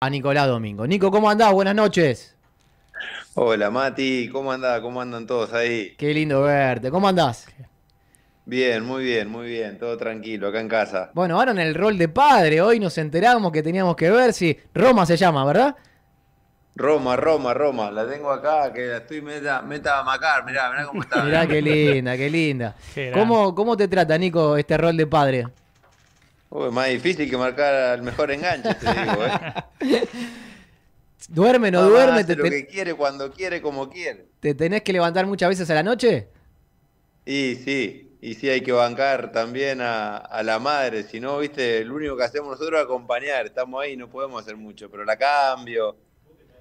a Nicolás Domingo. Nico, ¿cómo andás? Buenas noches. Hola Mati, ¿cómo andás? ¿Cómo andan todos ahí? Qué lindo verte, ¿cómo andás? Bien, muy bien, muy bien, todo tranquilo, acá en casa. Bueno, ahora en el rol de padre, hoy nos enteramos que teníamos que ver si Roma se llama, ¿verdad? Roma, Roma, Roma, la tengo acá, que la estoy meta, meta a macar, mirá, mirá cómo está. mirá qué linda, qué linda. ¿Cómo, ¿Cómo te trata, Nico, este rol de padre? más difícil que marcar al mejor enganche, te digo, ¿eh? duerme, no duerme. te, quiere, cuando quiere, como quiere. ¿Te tenés que levantar muchas veces a la noche? Y sí, y sí hay que bancar también a, la madre. Si no, viste, lo único que hacemos nosotros es acompañar. Estamos ahí, no podemos hacer mucho, pero la cambio.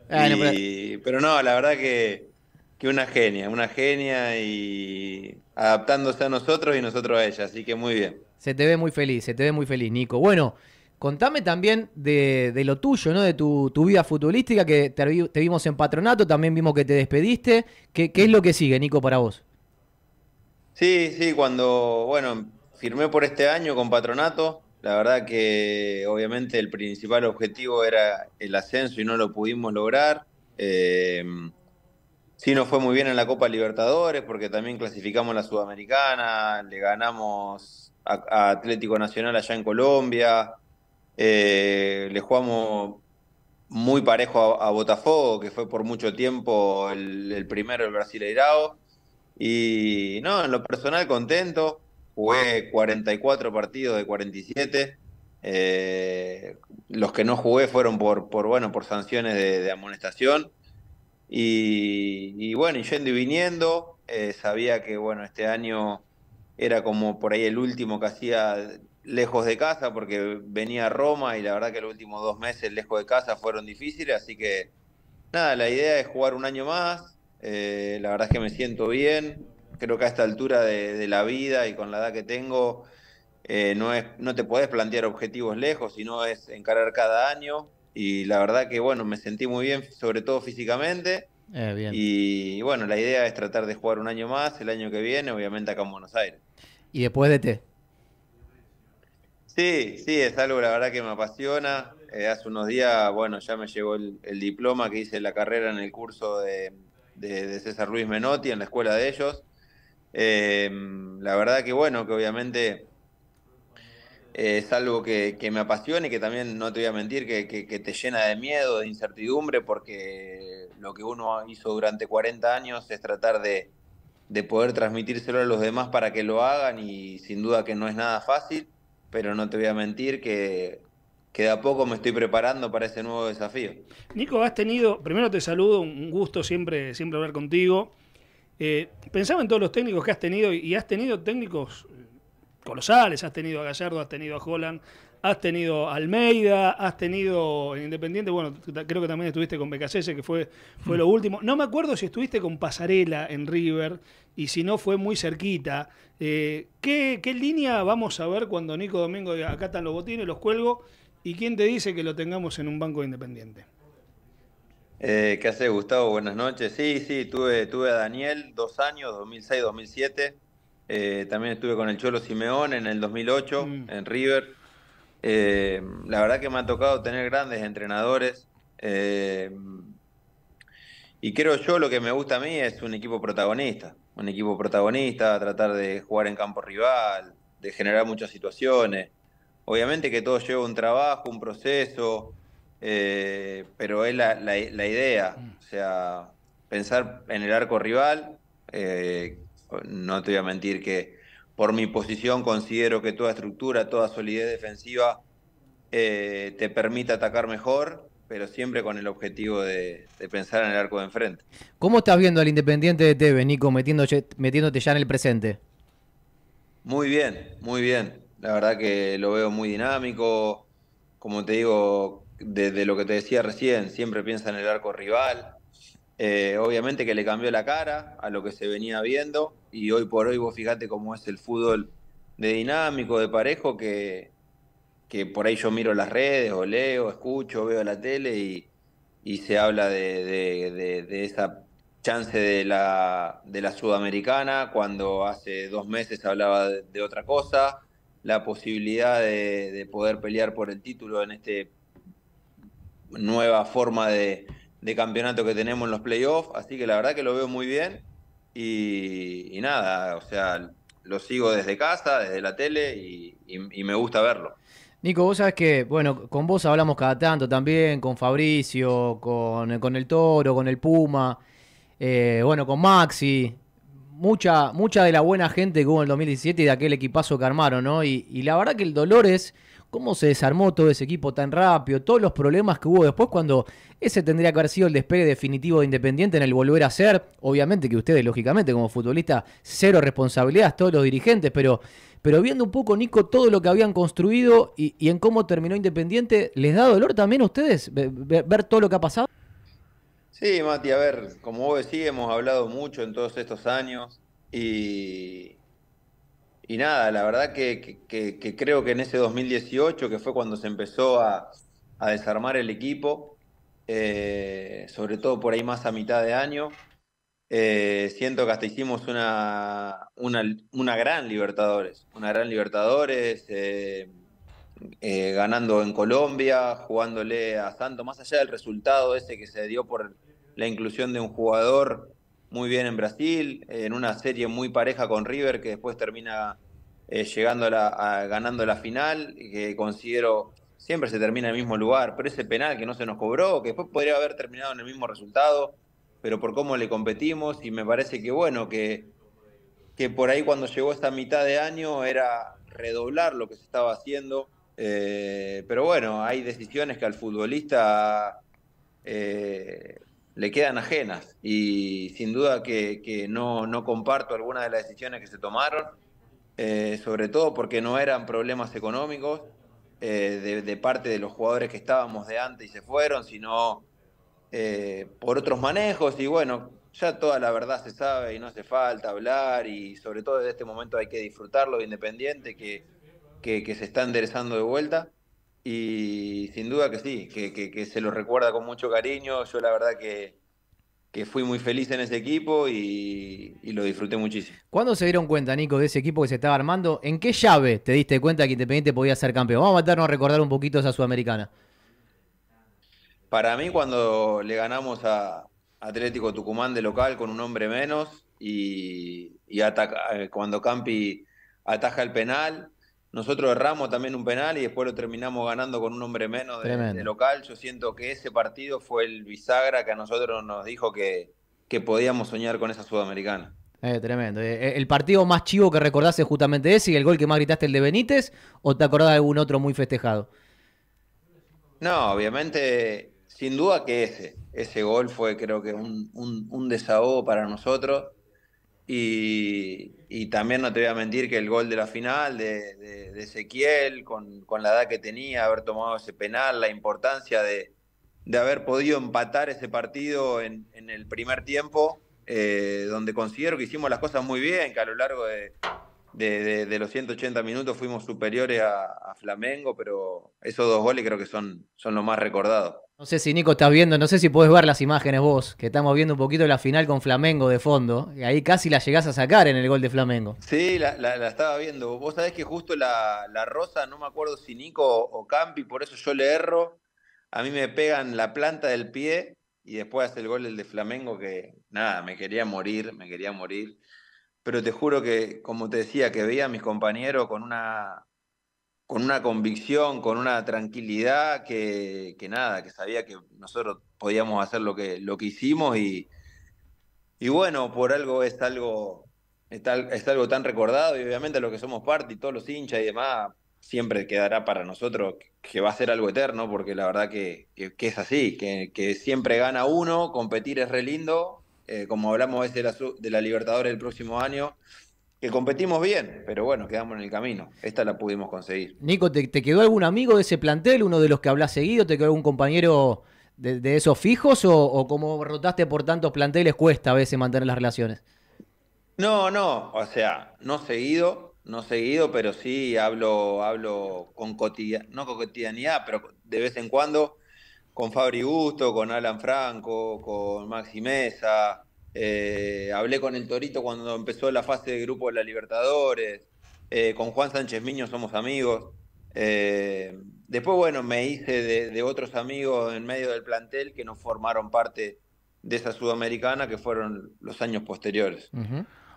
Ah, pero... pero... no, la verdad que, que una genia, una genia y adaptándose a nosotros y nosotros a ella. Así que muy bien. Se te ve muy feliz, se te ve muy feliz, Nico. Bueno, contame también de, de lo tuyo, ¿no? De tu, tu vida futbolística, que te, vimos en patronato, también vimos que te despediste. ¿Qué, ¿Qué, es lo que sigue, Nico, para vos? Sí, sí, cuando, bueno, firmé por este año con patronato. La verdad que obviamente el principal objetivo era el ascenso y no lo pudimos lograr. Eh, Sí, nos fue muy bien en la Copa Libertadores porque también clasificamos a la Sudamericana, le ganamos a, Atlético Nacional allá en Colombia, eh, le jugamos muy parejo a, Botafogo, que fue por mucho tiempo el, primero, el Brasileirao. Y no, en lo personal contento, jugué 44 partidos de 47. Eh, los que no jugué fueron por, bueno, por sanciones de amonestación. Y, bueno, yendo y viniendo, eh, sabía que bueno, este año era como por ahí el último que hacía lejos de casa, porque venía a Roma y la verdad que los últimos dos meses lejos de casa fueron difíciles, así que nada, la idea es jugar un año más, eh, la verdad es que me siento bien, creo que a esta altura de, la vida y con la edad que tengo, eh, no, es, no te puedes plantear objetivos lejos, sino es encarar cada año, y la verdad que bueno, me sentí muy bien, sobre todo físicamente. Eh, bien. Y bueno, la idea es tratar de jugar un año más, el año que viene, obviamente acá en Buenos Aires. ¿Y después de T? Sí, sí, es algo la verdad que me apasiona. Eh, hace unos días, bueno, ya me llegó el, diploma que hice la carrera en el curso de, César Luis Menotti, en la escuela de ellos. Eh, la verdad que bueno, que obviamente eh, es algo que, me apasiona y que también, no te voy a mentir, que, te llena de miedo, de incertidumbre, porque lo que uno hizo durante 40 años es tratar de, poder transmitírselo a los demás para que lo hagan y sin duda que no es nada fácil, pero no te voy a mentir que que de a poco me estoy preparando para ese nuevo desafío. Nico, has tenido, primero te saludo, un gusto siempre, siempre hablar contigo. Eh, pensaba en todos los técnicos que has tenido y has tenido técnicos colosales. Has tenido a Gallardo, has tenido a Holland, has tenido a Almeida, has tenido en Independiente, bueno, creo que también estuviste con Becasese, que fue, fue mm. lo último. No me acuerdo si estuviste con Pasarela en River y si no fue muy cerquita. Eh, ¿qué, línea vamos a ver cuando Nico Domingo acá están los botines, los cuelgo? ¿Y quién te dice que lo tengamos en un banco independiente? Eh, ¿Qué hace Gustavo? Buenas noches. Sí, sí, tuve, tuve a Daniel dos años, 2006-2007. Eh, también estuve con el Cholo Simeón en el 2008, mm. en River. Eh, la verdad que me ha tocado tener grandes entrenadores. Eh, y creo yo lo que me gusta a mí es un equipo protagonista. Un equipo protagonista, tratar de jugar en campo rival, de generar muchas situaciones. Obviamente que todo lleva un trabajo, un proceso, pero es la, idea. Mm. O sea, pensar en el arco rival, no te voy a mentir que por mi posición considero que toda estructura, toda solidez defensiva eh, te permite atacar mejor, pero siempre con el objetivo de, pensar en el arco de enfrente. ¿Cómo estás viendo al Independiente de Tevez, Nico, metiéndote, metiéndote ya en el presente? Muy bien, muy bien. La verdad que lo veo muy dinámico. Como te digo, desde lo que te decía recién, siempre piensa en el arco rival. Eh, obviamente que le cambió la cara a lo que se venía viendo y hoy por hoy vos fíjate cómo es el fútbol de dinámico, de parejo, que, que por ahí yo miro las redes o leo, escucho, veo la tele y, se habla de, de, esa chance de la, de la sudamericana cuando hace dos meses hablaba de, otra cosa, la posibilidad de poder pelear por el título en esta nueva forma de de campeonato que tenemos en los playoffs, así que la verdad que lo veo muy bien y, nada, o sea, lo sigo desde casa, desde la tele y, me gusta verlo. Nico, vos sabés que, bueno, con vos hablamos cada tanto también, con Fabricio, con, el Toro, con el Puma, eh, bueno, con Maxi, mucha, mucha de la buena gente que hubo en el 2017 y de aquel equipazo que armaron, ¿no? Y, la verdad que el dolor es cómo se desarmó todo ese equipo tan rápido, todos los problemas que hubo después cuando ese tendría que haber sido el despegue definitivo de Independiente en el volver a ser, obviamente que ustedes lógicamente como futbolistas cero responsabilidades, todos los dirigentes, pero, pero viendo un poco Nico todo lo que habían construido y, en cómo terminó Independiente, ¿les da dolor también a ustedes ver, ver todo lo que ha pasado? Sí, Mati, a ver, como vos decís, hemos hablado mucho en todos estos años y, y nada, la verdad que, creo que en ese 2018, que fue cuando se empezó a, desarmar el equipo, eh, sobre todo por ahí más a mitad de año, eh, siento que hasta hicimos una, una, gran Libertadores, una gran Libertadores, eh, ganando en Colombia, jugándole a Santo, más allá del resultado ese que se dio por la inclusión de un jugador muy bien en Brasil, en una serie muy pareja con River que después termina eh, llegando a ganando la final, y que considero siempre se termina en el mismo lugar, pero ese penal que no se nos cobró, que después podría haber terminado en el mismo resultado, pero por cómo le competimos y me parece que bueno, que, que por ahí cuando llegó esta mitad de año era redoblar lo que se estaba haciendo, eh, pero bueno, hay decisiones que al futbolista eh, le quedan ajenas y sin duda que, no, no, comparto algunas de las decisiones que se tomaron, eh, sobre todo porque no eran problemas económicos eh, de, parte de los jugadores que estábamos de antes y se fueron, sino eh, por otros manejos y bueno, ya toda la verdad se sabe y no hace falta hablar y sobre todo desde este momento hay que disfrutarlo de Independiente que, que, que se está enderezando de vuelta. Y sin duda que sí, que, que, se lo recuerda con mucho cariño. Yo la verdad que, que fui muy feliz en ese equipo y, y, lo disfruté muchísimo. ¿Cuándo se dieron cuenta, Nico, de ese equipo que se estaba armando? ¿En qué llave te diste cuenta que Independiente podía ser campeón? Vamos a matarnos a recordar un poquito esa sudamericana. Para mí, cuando le ganamos a Atlético Tucumán de local con un hombre menos y, y ataca, eh, cuando Campi ataja el penal nosotros erramos también un penal y después lo terminamos ganando con un hombre menos de, local. Yo siento que ese partido fue el bisagra que a nosotros nos dijo que, que podíamos soñar con esa sudamericana. Eh, tremendo. Eh, eh, ¿El partido más chivo que recordaste justamente ese y el gol que más gritaste el de Benítez o te acordás de algún otro muy festejado? No, obviamente, sin duda que ese. Ese gol fue creo que un, un desahogo para nosotros y, también no te voy a mentir que el gol de la final de, Ezequiel, con, la edad que tenía, haber tomado ese penal, la importancia de, haber podido empatar ese partido en, el primer tiempo, eh, donde considero que hicimos las cosas muy bien, que a lo largo de, los 180 minutos fuimos superiores a, Flamengo, pero esos dos goles creo que son los más recordados. No sé si Nico estás viendo, no sé si podés ver las imágenes vos, que estamos viendo un poquito la final con Flamengo de fondo, y ahí casi la llegás a sacar en el gol de Flamengo. Sí, la, estaba viendo. Vos sabés que justo la, la, rosa, no me acuerdo si Nico o Campi, por eso yo le erro. A mí me pegan la planta del pie y después hace el gol el de Flamengo que, nada, me quería morir, me quería morir. Pero te juro que, como te decía, que veía a mis compañeros con una con una convicción, con una tranquilidad que, nada, que sabía que nosotros podíamos hacer lo que, lo que hicimos y, y bueno, por algo es algo, algo tan recordado y obviamente lo que somos parte y todos los hinchas y demás, siempre quedará para nosotros que va a ser algo eterno porque la verdad que, es así, que, siempre gana uno, competir es re lindo, eh, como hablamos de de la Libertadores el próximo año, que competimos bien, pero bueno, quedamos en el camino. Esta la pudimos conseguir. Nico, ¿te, quedó algún amigo de ese plantel, uno de los que hablas seguido? ¿Te quedó algún compañero de, esos fijos? O, como rotaste por tantos planteles, cuesta a veces mantener las relaciones? No, no, o sea, no seguido, no seguido, pero sí hablo, hablo con cotidianidad, no con cotidianidad, pero de vez en cuando con Fabri Gusto, con Alan Franco, con Maxi Mesa, eh, hablé con el Torito cuando empezó la fase de grupo de la Libertadores. Eh, con Juan Sánchez Miño somos amigos. Eh, después, bueno, me hice de, otros amigos en medio del plantel que no formaron parte de esa sudamericana, que fueron los años posteriores.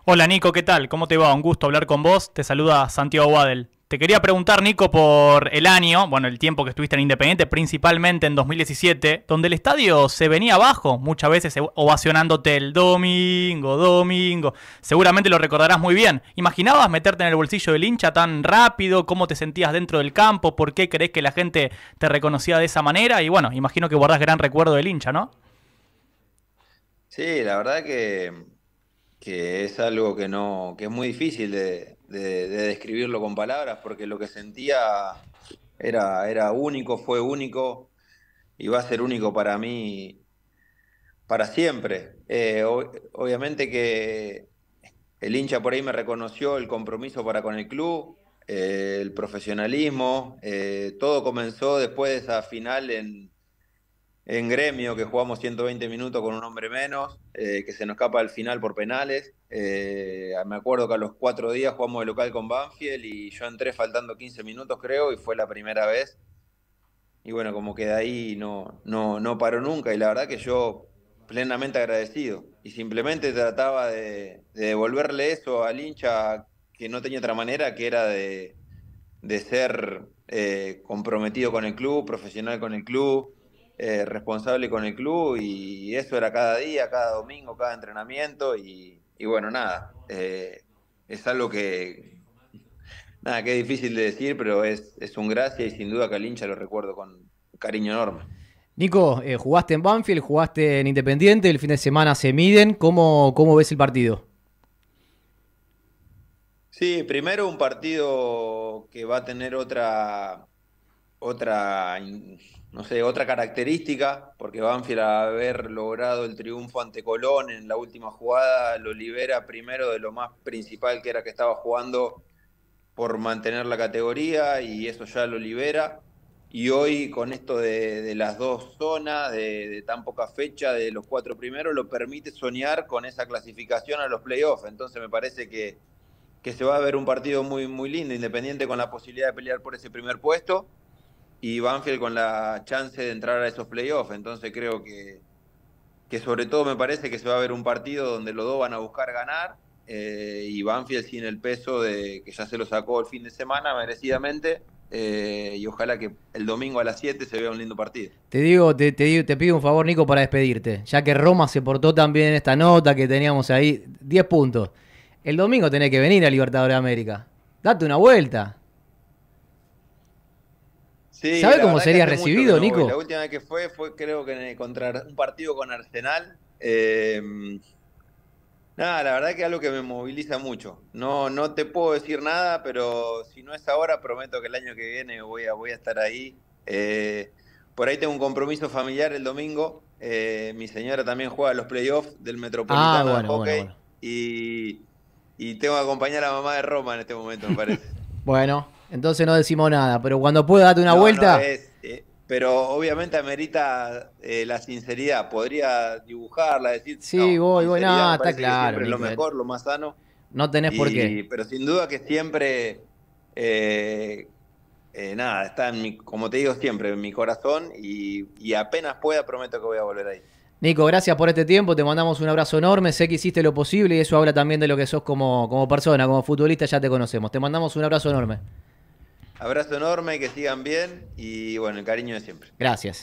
Hola Nico, ¿qué tal? ¿Cómo te va? Un gusto hablar con vos. Te saluda Santiago Waddell. Te quería preguntar, Nico, por el año, bueno, el tiempo que estuviste en Independiente, principalmente en 2017, donde el estadio se venía abajo, muchas veces ovacionándote el domingo, domingo. Seguramente lo recordarás muy bien. ¿Imaginabas meterte en el bolsillo del hincha tan rápido? ¿Cómo te sentías dentro del campo? ¿Por qué crees que la gente te reconocía de esa manera? Y bueno, imagino que guardás gran recuerdo del hincha, ¿no? Sí, la verdad que, que es algo que no, que es muy difícil de, de, describirlo con palabras, porque lo que sentía era, era único, fue único y va a ser único para mí para siempre. Eh, obviamente que el hincha por ahí me reconoció el compromiso para con el club, eh, el profesionalismo, eh, todo comenzó después de esa final en, en gremio, que jugamos 120 minutos con un hombre menos, eh, que se nos escapa al final por penales. Eh, me acuerdo que a los cuatro días jugamos de local con Banfield y yo entré faltando 15 minutos, creo, y fue la primera vez. Y bueno, como que de ahí no, no, paró nunca, y la verdad que yo plenamente agradecido. Y simplemente trataba de, devolverle eso al hincha que no tenía otra manera, que era de, ser eh, comprometido con el club, profesional con el club. Eh, responsable con el club y eso era cada día, cada domingo, cada entrenamiento y, bueno, nada, eh, es algo que, nada, que es difícil de decir, pero es, un gracia y sin duda que hincha lo recuerdo con cariño enorme. Nico, eh, jugaste en Banfield, jugaste en Independiente, el fin de semana se miden, ¿cómo, cómo ves el partido? Sí, primero un partido que va a tener otra, otra no sé, otra característica, porque Banfield al haber logrado el triunfo ante Colón en la última jugada lo libera primero de lo más principal que era que estaba jugando por mantener la categoría y eso ya lo libera. Y hoy con esto de, las dos zonas, de, tan poca fecha, de los cuatro primeros, lo permite soñar con esa clasificación a los playoffs. Entonces me parece que, que se va a ver un partido muy, muy lindo, independiente con la posibilidad de pelear por ese primer puesto y Banfield con la chance de entrar a esos playoffs. Entonces creo que, que sobre todo me parece que se va a ver un partido donde los dos van a buscar ganar eh, y Banfield sin el peso de que ya se lo sacó el fin de semana merecidamente. Eh, y ojalá que el domingo a las 7 se vea un lindo partido. Te digo, te, pido un favor, Nico, para despedirte, ya que Roma se portó también en esta nota que teníamos ahí, 10 puntos. El domingo tenés que venir a Libertadores de América. Date una vuelta. ¿Sabe cómo sería recibido, Nico? La última vez que fue fue creo que en contra un partido con Arsenal. Eh, nada, la verdad que es algo que me moviliza mucho. No, no te puedo decir nada, pero si no es ahora, prometo que el año que viene voy a, voy a estar ahí. Eh, por ahí tengo un compromiso familiar el domingo. Eh, mi señora también juega los playoffs del Metropolitano ah, de Hockey. Y, y tengo que acompañar a la mamá de Roma en este momento, me parece. bueno, entonces no decimos nada, pero cuando pueda date una vuelta. Eh, pero obviamente amerita eh, la sinceridad. Podría dibujarla, decir. Sí, voy, voy, nada, está claro. lo mejor, lo más sano. No tenés por qué. Pero sin duda que siempre. Eh, nada, está en mi, como te digo siempre, en mi corazón y, apenas pueda prometo que voy a volver ahí. Nico, gracias por este tiempo, te mandamos un abrazo enorme, sé que hiciste lo posible y eso habla también de lo que sos como, como persona, como futbolista, ya te conocemos. Te mandamos un abrazo enorme. Abrazo enorme, que sigan bien y bueno, el cariño de siempre. Gracias.